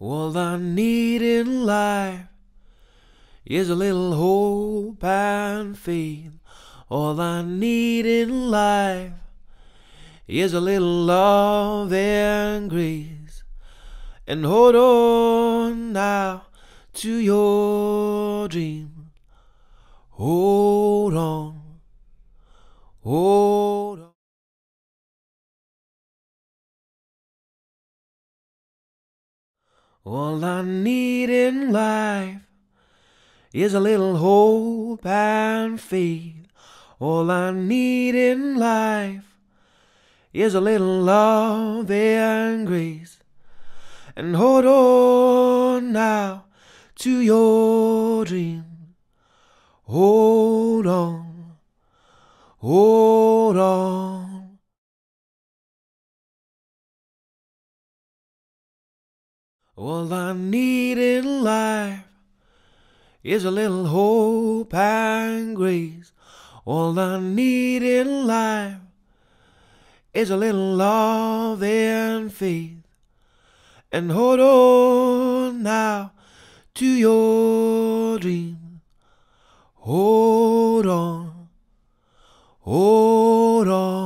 All I need in life is a little hope and faith. All I need in life is a little love and grace. And hold on now to your dream. Hold on. Hold on. All I need in life is a little hope and faith. All I need in life is a little love and grace. And hold on now to your dream. Hold on, hold on. All I need in life is a little hope and grace. All I need in life is a little love and faith. And hold on now to your dream. Hold on, hold on.